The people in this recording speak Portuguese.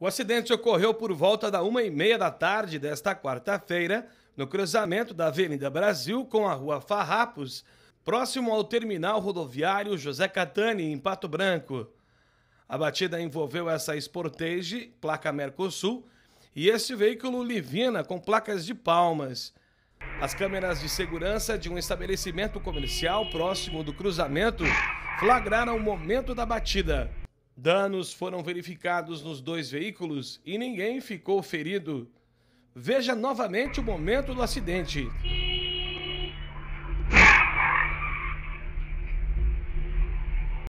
O acidente ocorreu por volta da uma e meia da tarde desta quarta-feira, no cruzamento da Avenida Brasil com a Rua Farrapos, próximo ao terminal rodoviário José Catani, em Pato Branco. A batida envolveu essa Sportage, placa Mercosul, e este veículo Livina com placas de palmas. As câmeras de segurança de um estabelecimento comercial próximo do cruzamento flagraram o momento da batida. Danos foram verificados nos dois veículos e ninguém ficou ferido. Veja novamente o momento do acidente.